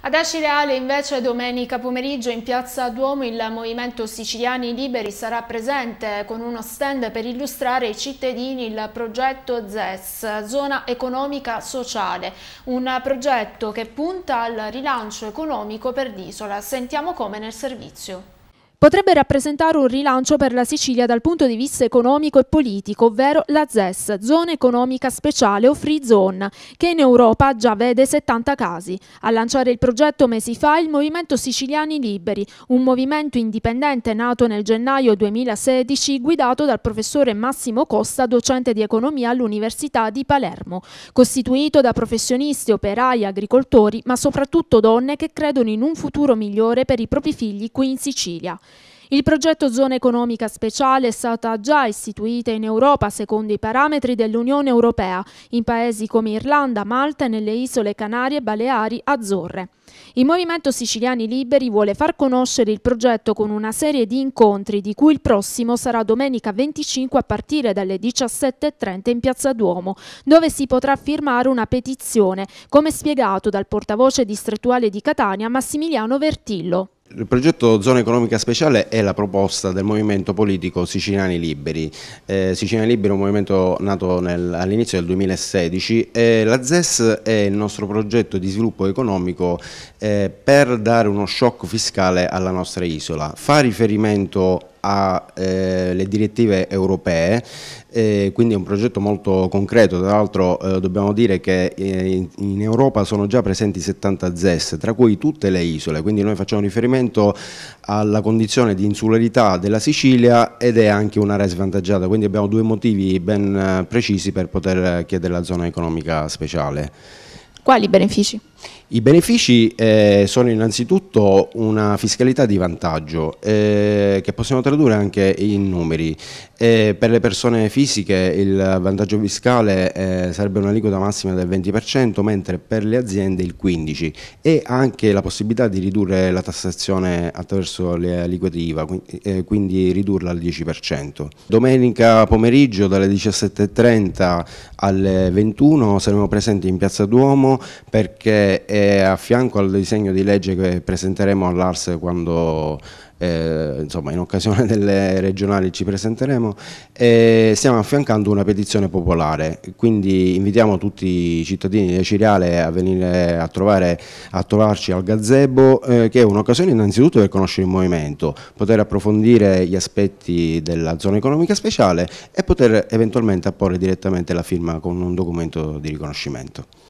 Ad Acireale invece domenica pomeriggio in piazza Duomo il Movimento Siciliani Liberi sarà presente con uno stand per illustrare ai cittadini il progetto ZES, Zona Economica Sociale, un progetto che punta al rilancio economico per l'isola. Sentiamo come nel servizio potrebbe rappresentare un rilancio per la Sicilia dal punto di vista economico e politico, ovvero la ZES, zona economica speciale o free zone, che in Europa già vede 70 casi. A lanciare il progetto mesi fa il Movimento Siciliani Liberi, un movimento indipendente nato nel gennaio 2016 guidato dal professore Massimo Costa, docente di economia all'Università di Palermo, costituito da professionisti, operai, agricoltori, ma soprattutto donne che credono in un futuro migliore per i propri figli qui in Sicilia. Il progetto Zona Economica Speciale è stata già istituita in Europa secondo i parametri dell'Unione Europea, in paesi come Irlanda, Malta e nelle isole Canarie, Baleari, Azzorre. Il Movimento Siciliani Liberi vuole far conoscere il progetto con una serie di incontri, di cui il prossimo sarà domenica 25 a partire dalle 17.30 in Piazza Duomo, dove si potrà firmare una petizione, come spiegato dal portavoce distrettuale di Catania Massimiliano Vertillo. Il progetto Zona Economica Speciale è la proposta del movimento politico Siciliani Liberi. Eh, Siciliani Liberi è un movimento nato all'inizio del 2016 e la ZES è il nostro progetto di sviluppo economico eh, per dare uno shock fiscale alla nostra isola. Fa riferimento alle eh, direttive europee, eh, quindi è un progetto molto concreto, tra l'altro eh, dobbiamo dire che eh, in Europa sono già presenti 70 ZES, tra cui tutte le isole, quindi noi facciamo riferimento riferimento alla condizione di insularità della Sicilia ed è anche un'area svantaggiata, quindi abbiamo due motivi ben eh, precisi per poter chiedere la zona economica speciale. Quali benefici? I benefici eh, sono innanzitutto una fiscalità di vantaggio eh, che possiamo tradurre anche in numeri. Eh, per le persone fisiche il vantaggio fiscale eh, sarebbe un'aliquota massima del 20%, mentre per le aziende il 15% e anche la possibilità di ridurre la tassazione attraverso le aliquote IVA, quindi, eh, quindi ridurla al 10%. Domenica pomeriggio dalle 17.30 alle 21 saremo presenti in Piazza Duomo votiamo perché è a fianco al disegno di legge che presenteremo all'Ars quando eh, insomma in occasione delle regionali ci presenteremo e stiamo affiancando una petizione popolare quindi invitiamo tutti i cittadini di Ciriale a venire a, trovare, a trovarci al gazebo eh, che è un'occasione innanzitutto per conoscere il movimento poter approfondire gli aspetti della zona economica speciale e poter eventualmente apporre direttamente la firma con un documento di riconoscimento.